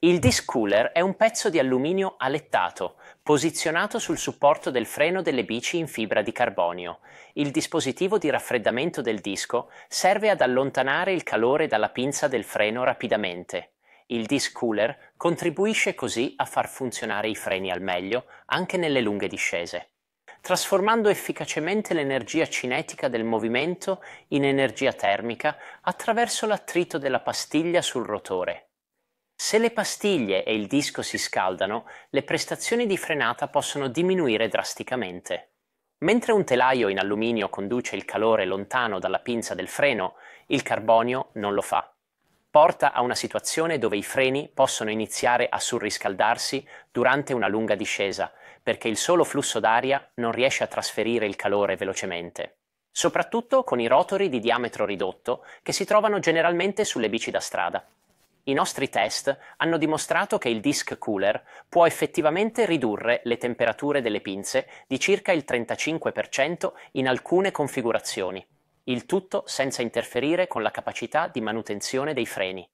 Il disc cooler è un pezzo di alluminio alettato, posizionato sul supporto del freno delle bici in fibra di carbonio. Il dispositivo di raffreddamento del disco serve ad allontanare il calore dalla pinza del freno rapidamente. Il disc cooler contribuisce così a far funzionare i freni al meglio anche nelle lunghe discese, trasformando efficacemente l'energia cinetica del movimento in energia termica attraverso l'attrito della pastiglia sul rotore. Se le pastiglie e il disco si scaldano, le prestazioni di frenata possono diminuire drasticamente. Mentre un telaio in alluminio conduce il calore lontano dalla pinza del freno, il carbonio non lo fa. Porta a una situazione dove i freni possono iniziare a surriscaldarsi durante una lunga discesa, perché il solo flusso d'aria non riesce a trasferire il calore velocemente. Soprattutto con i rotori di diametro ridotto che si trovano generalmente sulle bici da strada. I nostri test hanno dimostrato che il disk cooler può effettivamente ridurre le temperature delle pinze di circa il 35% in alcune configurazioni, il tutto senza interferire con la capacità di manutenzione dei freni.